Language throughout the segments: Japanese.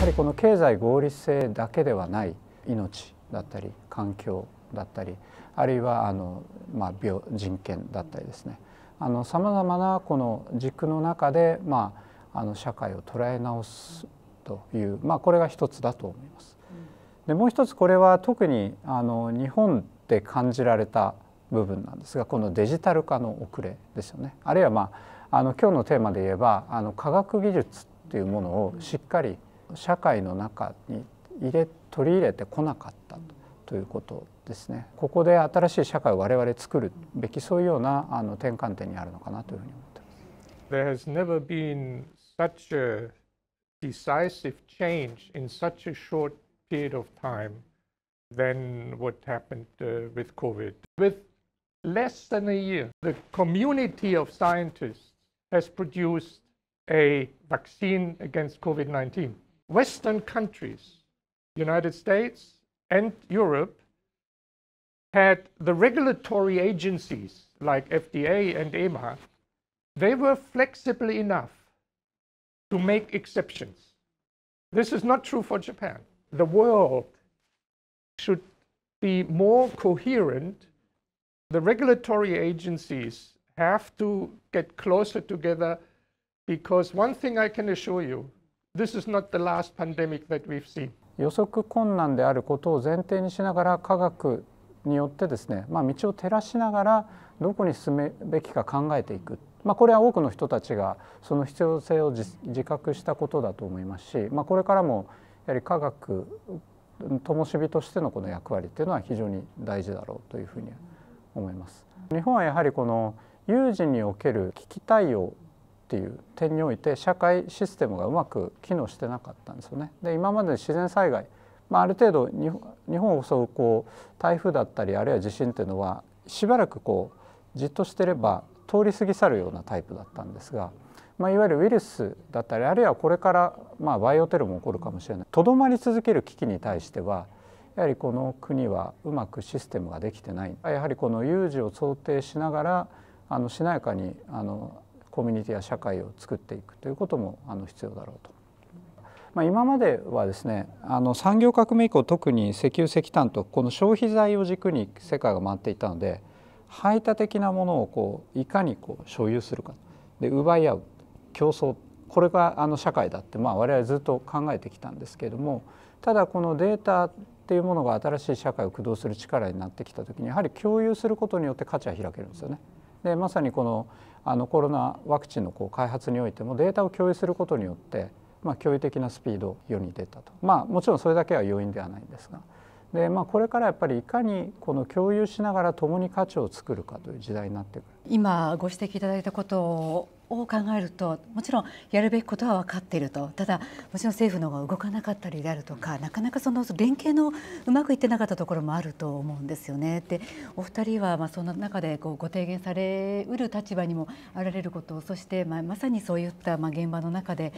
はりこの経済合理性だけではない命だったり環境だったりあるいはあの、まあ、病人権だったりですねさまざまなこの軸の中で、まあ、あの社会を捉え直すという、まあ、これが一つだと思います。でもう一つこれは特にあの日本で感じられた部分なんですがこのデジタル化の遅れですよねあるいは、まあ、あの今日のテーマで言えばあの科学技術っていうものをしっかり、うん社会の中に入れ取り入れてこなかったとということですねここで新しい社会を我々作るべきそういうようなあの転換点にあるのかなというふうに思ってます。There has never been such a decisive change in such a short period of time than what happened with COVID. With less than a year, the community of scientists has produced a vaccine against COVID 19. Western countries, United States and Europe, had the regulatory agencies like FDA and EMA, they were flexible enough to make exceptions. This is not true for Japan. The world should be more coherent. The regulatory agencies have to get closer together because one thing I can assure you, This is not the last pandemic that we've seen. 予測困難であることを前提にしながら科学によってですね、まあ、道を照らしながらどこに進むべきか考えていく、まあ、これは多くの人たちがその必要性を自覚したことだと思いますし、まあ、これからもやはり科学灯火としてのこの役割っていうのは非常に大事だろうというふうに思います。日本はやはりこの有事における危機対応っていう点において社会システムがうまく機能してなかったんですよね。で今まで自然災害、まあ、ある程度日本を襲うこう台風だったりあるいは地震っていうのはしばらくこうじっとしてれば通り過ぎ去るようなタイプだったんですが、まあ、いわゆるウイルスだったりあるいはこれからまあバイオテロも起こるかもしれないとどまり続ける危機に対してはやはりこの国はうまくシステムができてないやはりこの有事を想定しながらあのしなやかにあのコミュニティや社会を作っていくということもあの必要だろうと。まあ、今まではですねあの産業革命以降特に石油石炭とこの消費財を軸に世界が回っていたので排他的なものをこういかにこう所有するかで奪い合う競争これがあの社会だって、まあ、我々ずっと考えてきたんですけれどもただこのデータっていうものが新しい社会を駆動する力になってきた時にやはり共有することによって価値は開けるんですよね。でまさにこのあのコロナワクチンのこう開発においてもデータを共有することによって、まあ、驚異的なスピード世に出たと、まあ、もちろんそれだけは要因ではないんですがで、まあ、これからやっぱりいかにこの共有しながら共に価値を作るかという時代になってくる今ご指摘いただいたことをを考えるともちろんやるべきことは分かっているとただもちろん政府の方が動かなかったりであるとかなかなかその連携のうまくいってなかったところもあると思うんですよね。でお二人はまあその中でこうご提言されうる立場にもあられることそしてまあまさにそういったまあ現場の中で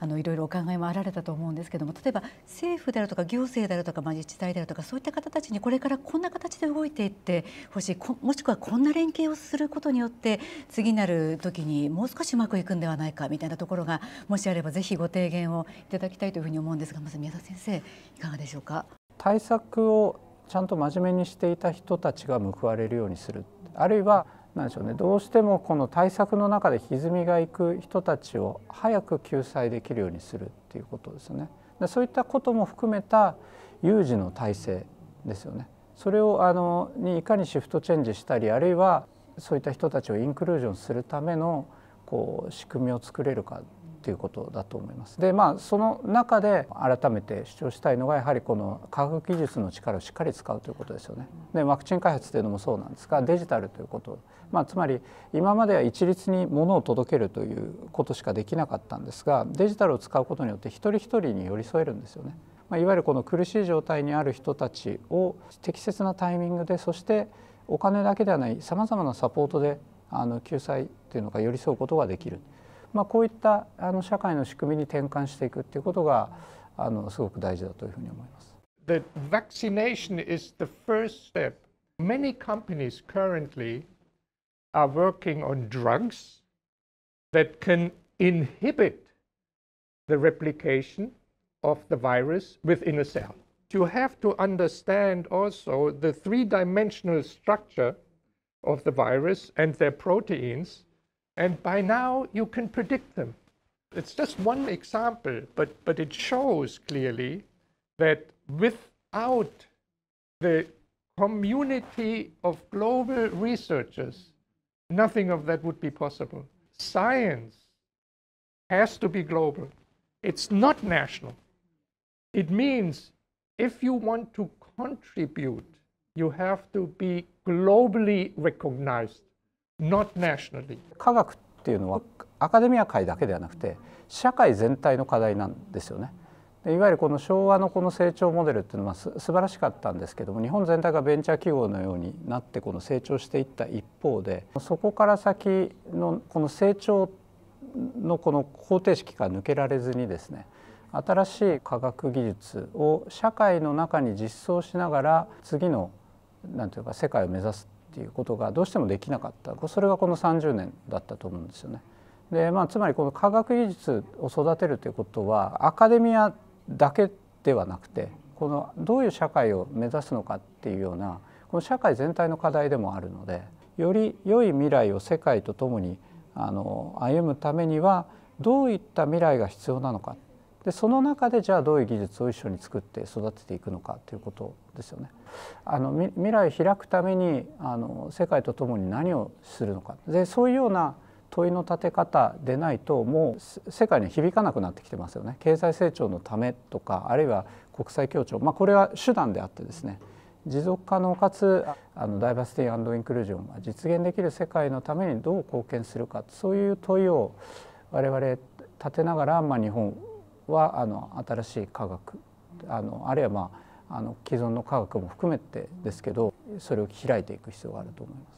あのいろいろお考えもあられたと思うんですけども例えば政府であるとか行政であるとか、まあ、自治体であるとかそういった方たちにこれからこんな形で動いていってほしいもしくはこんな連携をすることによって次なる時にもう少しうまくいくんではないかみたいなところがもしあればぜひご提言をいただきたいというふうに思うんですがまず宮田先生いかがでしょうか。対策をちゃんと真面目にしていた人たちが報われるようにするあるいはなんでしょうねどうしてもこの対策の中で歪みがいく人たちを早く救済できるようにするっていうことですよね。でそういったことも含めた有事の体制ですよね。それをあのにいかにシフトチェンジしたりあるいはそういった人たちをインクルージョンするためのこう仕組みを作れるかということだと思います。でまあその中で改めて主張したいのがやはりこの科学技術の力をしっかり使うということですよね。でワクチン開発というのもそうなんですがデジタルということ、まあ、つまり今までは一律に物を届けるということしかできなかったんですがデジタルを使うことによって一人一人に寄り添えるんですよね。まあ、いわゆるこの苦しい状態にある人たちを適切なタイミングでそしてお金だけではない様々なサポートであの救済というのが寄り添うことができる。まあ、こういったあの社会の仕組みに転換していくということがあのすごく大事だというふうに思います。The vaccination is the first step. Many companies currently are working on drugs that can inhibit the replication of the virus within a cell. You have to understand also the three dimensional structure of the virus and their proteins. And by now, you can predict them. It's just one example, but, but it shows clearly that without the community of global researchers, nothing of that would be possible. Science has to be global. It's not national. It means if you want to contribute, you have to be globally recognized. 科学っていうのはアカデミア界だけではなくて社会全体の課題なんですよね。いわゆるこの昭和のこの成長モデルっていうのはす素晴らしかったんですけども日本全体がベンチャー企業のようになってこの成長していった一方でそこから先のこの成長のこの方程式から抜けられずにですね新しい科学技術を社会の中に実装しながら次の何て言うか世界を目指すっていうことがどうしてもできなかったそれがこの30年だったと思うんですよね。でまあ、つまりこの科学技術を育てるということはアカデミアだけではなくてこのどういう社会を目指すのかっていうようなこの社会全体の課題でもあるのでより良い未来を世界とともにあの歩むためにはどういった未来が必要なのかでその中でじゃあどういう技術を一緒に作って育てていくのかということですよね。あの未来開くためにあの世界とともに何をするのかでそういうような問いの立て方でないともう世界に響かなくなってきてますよね。経済成長のためとかあるいは国際協調、まあ、これは手段であってですね持続可能かつあのダイバーシティインクルージョンが実現できる世界のためにどう貢献するかそういう問いを我々立てながら、まあ、日本はあの新しい科学あのあるいはまああの既存の科学も含めてですけどそれを開いていく必要があると思います。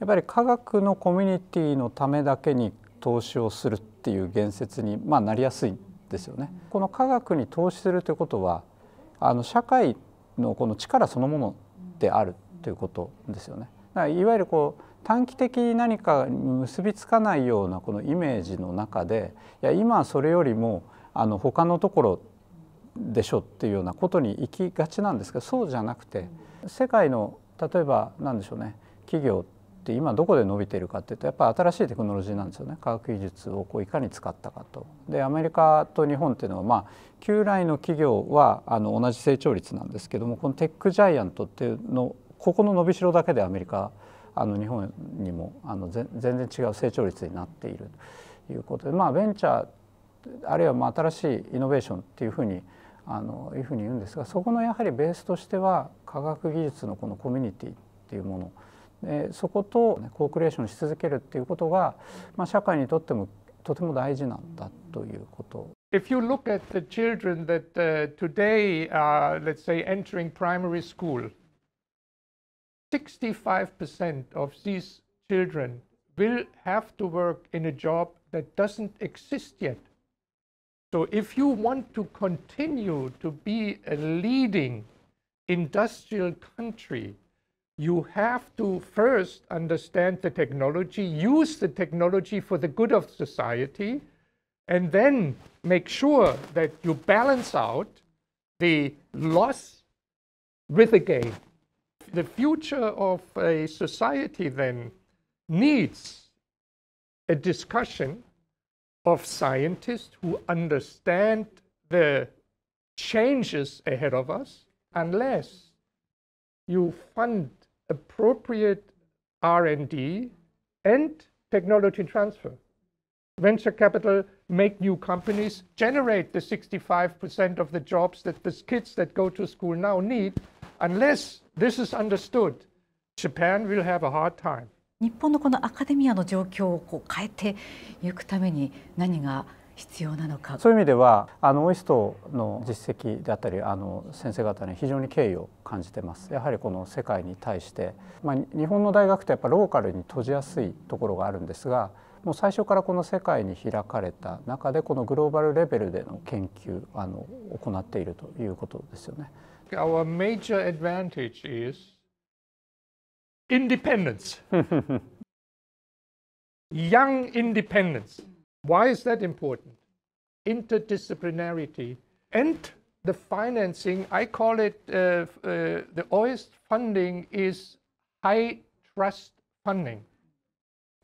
やっぱり科学のコミュニティのためだけに投資をするっていう言説に、まあ、なりやすいですよね。この科学に投資するということはあの社会のこの力そのものであるということですよね。だからいわゆるこう短期的に何かに結びつかないようなこのイメージの中でいや今それよりもあの他のところでしょっていうようなことに行きがちなんですけどそうじゃなくて世界の例えば何でしょうね企業って今どこで伸びてるかっていうとやっぱり新しいテクノロジーなんですよね科学技術をこういかに使ったかと。でアメリカと日本っていうのはまあ旧来の企業はあの同じ成長率なんですけどもこのテックジャイアントっていうのここの伸びしろだけでアメリカあの日本にもあの全然違う成長率になっているということでまあベンチャーあるいはまあ新しいイノベーションっていうふうにあのいうふうに言うんですがそこのやはりベースとしては科学技術のこのコミュニティっていうものでそこと、ね、コークレーションし続けるっていうことが、まあ、社会にとってもとても大事なんだということ。If you look at the children that uh, today are, let's say, entering primary school, 65% of these children will have to work in a job that doesn't exist yet. So if you want to continue to be a leading industrial country, you have to first understand the technology, use the technology for the good of society, and then make sure that you balance out the loss with the gain. The future of a society then needs a discussion of scientists who understand the changes ahead of us unless you fund appropriate R&D and technology transfer. Venture capital make new companies, generate the 65% of the jobs that the kids that go to school now need. Unless this is understood, Japan will have a hard time. 日本のこのアカデミアの状況をこう変えていくために何が必要なのかそういう意味ではあのオイストの実績であったりあの先生方に非常に敬意を感じてますやはりこの世界に対して、まあ、日本の大学ってやっぱローカルに閉じやすいところがあるんですがもう最初からこの世界に開かれた中でこのグローバルレベルでの研究あの行っているということですよね。Our major advantage is independence. Young independence. Why is that important? Interdisciplinarity and the financing, I call it uh, uh, the OIST funding is high trust funding.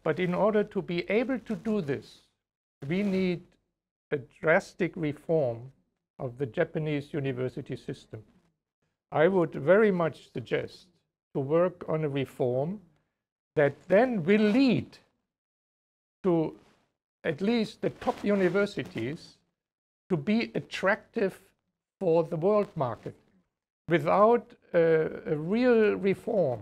But in order to be able to do this, we need a drastic reform of the Japanese university system. I would very much suggest to work on a reform that then will lead to at least the top universities to be attractive for the world market. Without a, a real reform,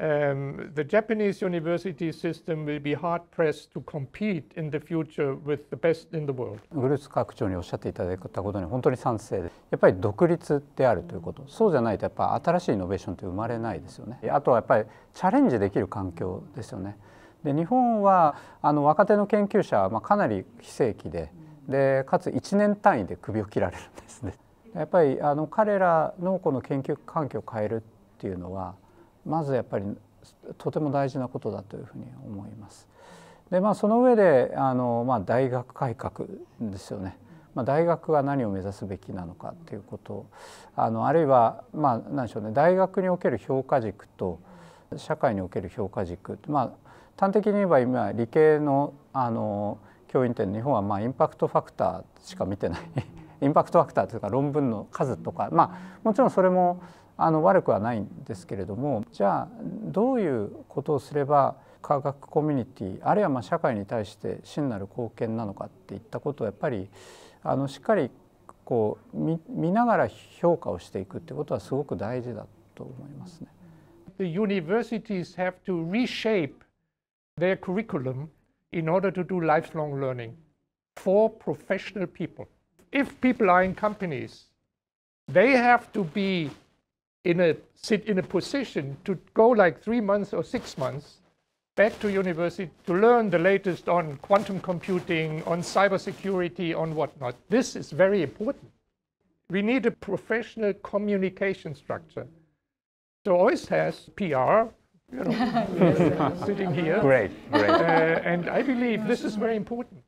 Um, the Japanese university system will be hard pressed to compete in the future with the best in the world. ウルス学長におっしゃっていただいたことに本当に賛成で、す。やっぱり独立であるということ、そうじゃないとやっぱ新しいイノベーションって生まれないですよね。あとはやっぱりチャレンジできる環境ですよね。で日本はあの若手の研究者はまあかなり非正規で、でかつ1年単位で首を切られるんですね。やっぱりあの彼らのこの研究環境を変えるっていうのは。まずやっぱりとても大事なことだというふうに思います。でまあ、その上であの、まあ、大学改革ですよね、まあ、大学が何を目指すべきなのかということあのあるいは、まあ、何でしょうね大学における評価軸と社会における評価軸、まあ、端的に言えば今理系のあの教員って日本はまあインパクトファクターしか見てないインパクトファクターというか論文の数とか、まあ、もちろんそれもあの悪くはないんですけれどもじゃあどういうことをすれば科学コミュニティあるいはまあ社会に対して真なる貢献なのかっていったことをやっぱりあのしっかりこう見ながら評価をしていくってことはすごく大事だと思いますね。The universities have to reshape their curriculum in order to do lifelong learning for professional people. If people are in companies, they have to be in a sit in a position to go like three months or six months back to university to learn the latest on quantum computing, on cybersecurity, on whatnot. This is very important. We need a professional communication structure. So OIS has PR, you know, sitting here. Great, great. Uh, and I believe this is very important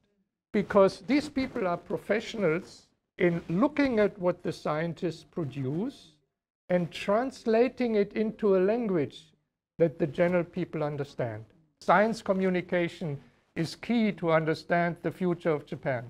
because these people are professionals in looking at what the scientists produce and translating it into a language that the general people understand. Science communication is key to understand the future of Japan.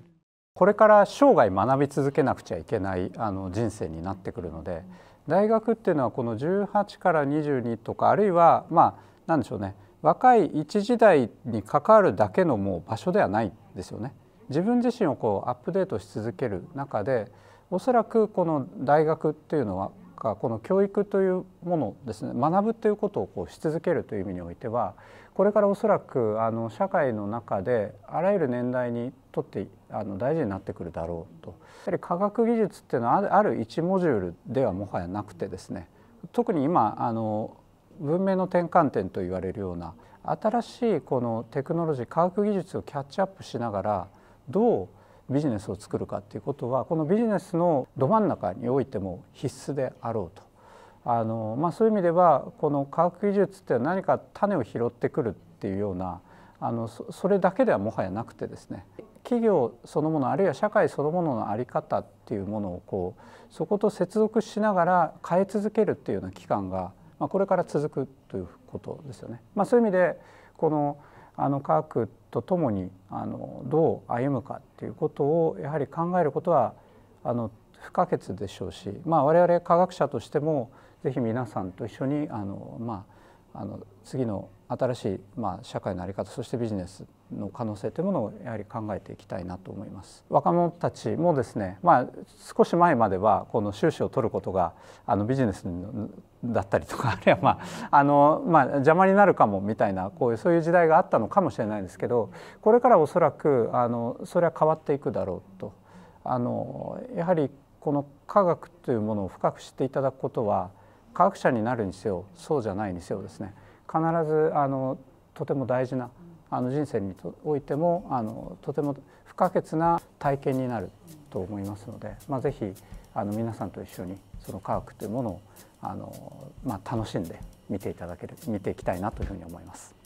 これから生涯学び続けなくちゃいけないあの人生になってくるので大学っていうのはこの18から22とかあるいはまあ何でしょうね若い一時代に関わるだけのもう場所ではないですよね。自分自身をこうアップデートし続ける中でおそらくこの大学っていうのはかこの教育というものですね学ぶということをこうし続けるという意味においてはこれからおそらくあの社会の中であらゆる年代にとってあの大事になってくるだろうとやはり科学技術っていうのはある1モジュールではもはやなくてですね特に今あの文明の転換点と言われるような新しいこのテクノロジー科学技術をキャッチアップしながらどうビジネスを作るかっていうことはこのビジネスのど真ん中においても必須であろうと。あのまあ、そういう意味ではこの科学技術って何か種を拾ってくるっていうようなあのそれだけではもはやなくてですね企業そのものあるいは社会そのものの在り方っていうものをこうそこと接続しながら変え続けるっていうような期間が、まあ、これから続くということですよね。まあ、そういう意味でこのあの科学とともにあのどう歩むかっていうことをやはり考えることはあの不可欠でしょうし、まあ、我々科学者としてもぜひ皆さんと一緒にあの、まあ、あの次の新しい、まあ、社会の在り方そしてビジネスの可能性というものをやはり考えていきたいなと思います若者たちもですね、まあ、少し前まではこの収支を取ることがあのビジネスだったりとかあるいは、まああのまあ、邪魔になるかもみたいなこういうそういう時代があったのかもしれないですけどこれからおそらくあのそれは変わっていくだろうとあのやはりこの科学というものを深く知っていただくことは科学者になるにせよそうじゃないにせよですね必ずあのとても大事なあの人生においてもあのとても不可欠な体験になると思いますので、まあ、ぜひあの皆さんと一緒にその科学というものをあの、まあ、楽しんで見ていただける見ていきたいなというふうに思います。